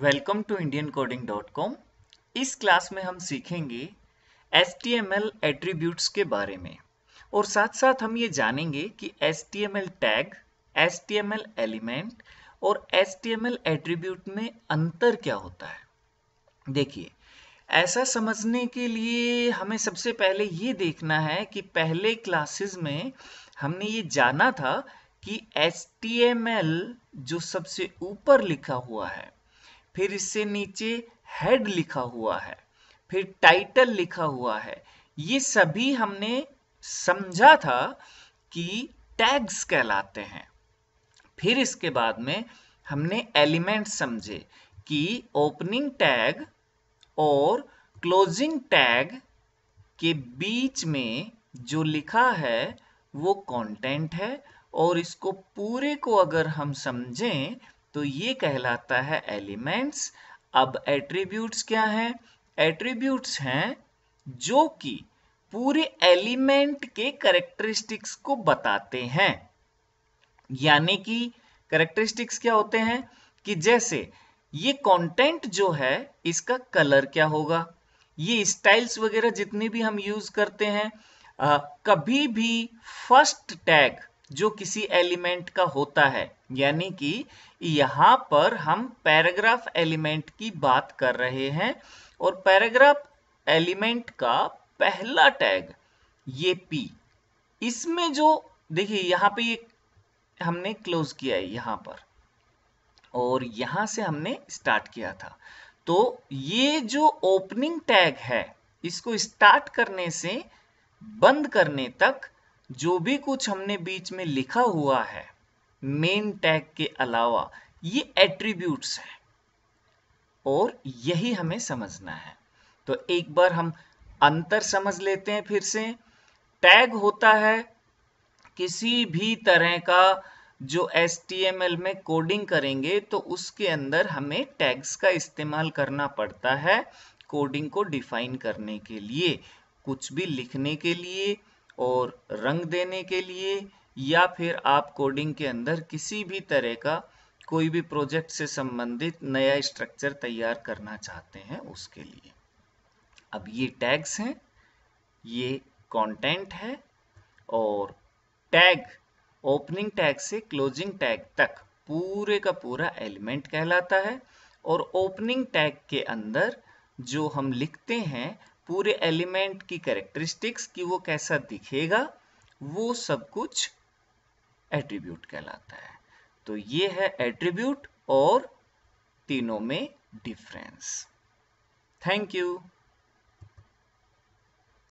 welcome to Indian coding dot com इस class में हम सीखेंगे H T M L attributes के बारे में और साथ साथ हम ये जानेंगे कि H T M L tag H T M L element और H T M L attribute में अंतर क्या होता है देखिए ऐसा समझने के लिए हमें सबसे पहले ये देखना है कि पहले क्लासेस में हमने ये जाना था कि एस टी एम एल जो सबसे ऊपर लिखा हुआ है फिर इससे नीचे हेड लिखा हुआ है फिर टाइटल लिखा हुआ है ये सभी हमने समझा था कि टैग्स कहलाते हैं फिर इसके बाद में हमने एलिमेंट समझे कि ओपनिंग टैग और क्लोजिंग टैग के बीच में जो लिखा है वो कंटेंट है और इसको पूरे को अगर हम समझें तो ये कहलाता है एलिमेंट्स अब एट्रीब्यूट्स क्या है एट्रीब्यूट्स हैं जो कि पूरे एलिमेंट के करेक्टरिस्टिक्स को बताते हैं यानी कि करेक्टरिस्टिक्स क्या होते हैं कि जैसे ये कंटेंट जो है इसका कलर क्या होगा ये स्टाइल्स वगैरह जितने भी हम यूज करते हैं आ, कभी भी फर्स्ट टैग जो किसी एलिमेंट का होता है यानी कि यहाँ पर हम पैराग्राफ एलिमेंट की बात कर रहे हैं और पैराग्राफ एलिमेंट का पहला टैग ये पी इसमें जो देखिए यहाँ पे ये हमने क्लोज किया है यहाँ पर और यहाँ से हमने स्टार्ट किया था तो ये जो ओपनिंग टैग है इसको स्टार्ट करने से बंद करने तक जो भी कुछ हमने बीच में लिखा हुआ है मेन टैग के अलावा ये एट्रीब्यूट्स हैं और यही हमें समझना है तो एक बार हम अंतर समझ लेते हैं फिर से टैग होता है किसी भी तरह का जो एस में कोडिंग करेंगे तो उसके अंदर हमें टैग्स का इस्तेमाल करना पड़ता है कोडिंग को डिफाइन करने के लिए कुछ भी लिखने के लिए और रंग देने के लिए या फिर आप कोडिंग के अंदर किसी भी तरह का कोई भी प्रोजेक्ट से संबंधित नया स्ट्रक्चर तैयार करना चाहते हैं उसके लिए अब ये टैग्स हैं ये कंटेंट है और टैग ओपनिंग टैग से क्लोजिंग टैग तक पूरे का पूरा एलिमेंट कहलाता है और ओपनिंग टैग के अंदर जो हम लिखते हैं पूरे एलिमेंट की कैरेक्टरिस्टिक्स कि वो कैसा दिखेगा वो सब कुछ एट्रीब्यूट कहलाता है तो ये है एट्रीब्यूट और तीनों में डिफरेंस थैंक यू